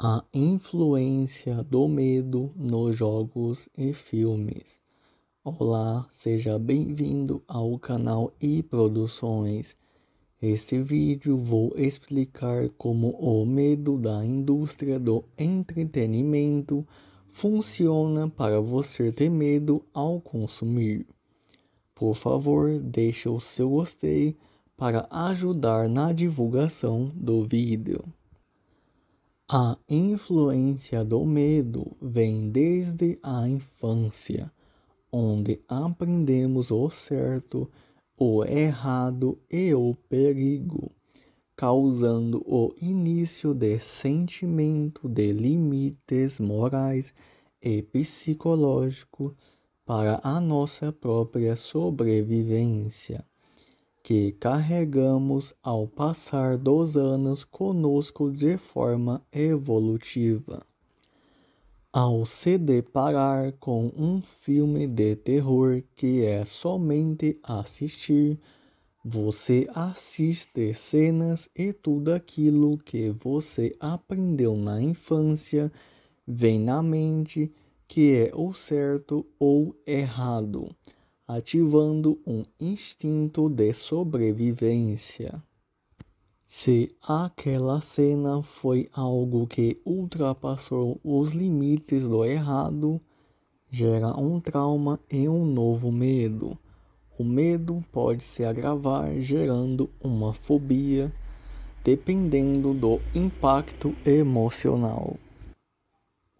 a influência do medo nos jogos e filmes. Olá, seja bem-vindo ao canal e Produções. Neste vídeo vou explicar como o medo da indústria do entretenimento funciona para você ter medo ao consumir. Por favor, deixe o seu gostei para ajudar na divulgação do vídeo. A influência do medo vem desde a infância, onde aprendemos o certo, o errado e o perigo, causando o início de sentimento de limites morais e psicológico para a nossa própria sobrevivência que carregamos ao passar dos anos conosco de forma evolutiva. Ao se deparar com um filme de terror que é somente assistir, você assiste cenas e tudo aquilo que você aprendeu na infância vem na mente que é o certo ou errado ativando um instinto de sobrevivência. Se aquela cena foi algo que ultrapassou os limites do errado, gera um trauma e um novo medo. O medo pode se agravar, gerando uma fobia, dependendo do impacto emocional.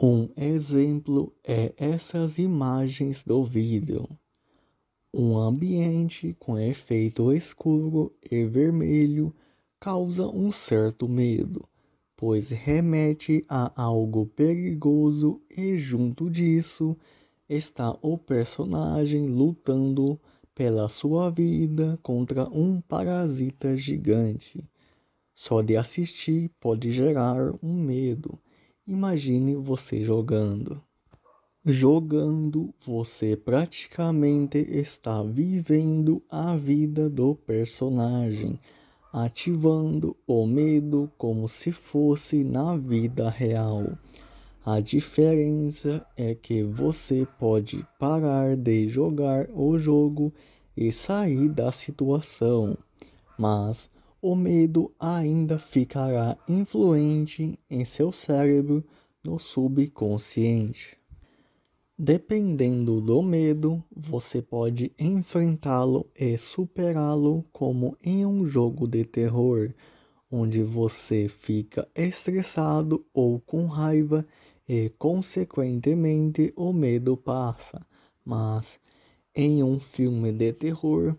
Um exemplo é essas imagens do vídeo. Um ambiente com efeito escuro e vermelho causa um certo medo, pois remete a algo perigoso e junto disso está o personagem lutando pela sua vida contra um parasita gigante. Só de assistir pode gerar um medo. Imagine você jogando. Jogando, você praticamente está vivendo a vida do personagem, ativando o medo como se fosse na vida real. A diferença é que você pode parar de jogar o jogo e sair da situação, mas o medo ainda ficará influente em seu cérebro no subconsciente. Dependendo do medo, você pode enfrentá-lo e superá-lo como em um jogo de terror, onde você fica estressado ou com raiva e, consequentemente, o medo passa. Mas em um filme de terror,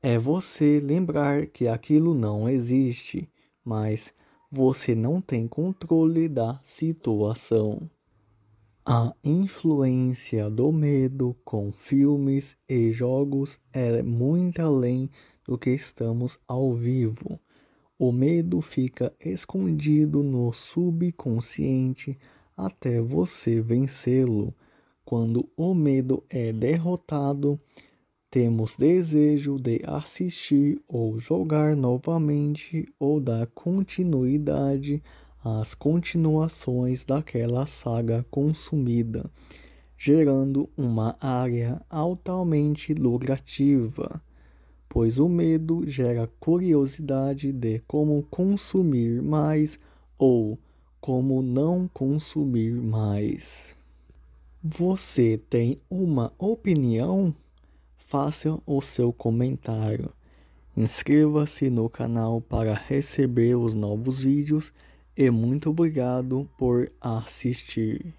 é você lembrar que aquilo não existe, mas você não tem controle da situação. A influência do medo com filmes e jogos é muito além do que estamos ao vivo. O medo fica escondido no subconsciente até você vencê-lo. Quando o medo é derrotado, temos desejo de assistir ou jogar novamente ou dar continuidade as continuações daquela saga consumida, gerando uma área altamente lucrativa, pois o medo gera curiosidade de como consumir mais ou como não consumir mais. Você tem uma opinião? Faça o seu comentário. Inscreva-se no canal para receber os novos vídeos e muito obrigado por assistir.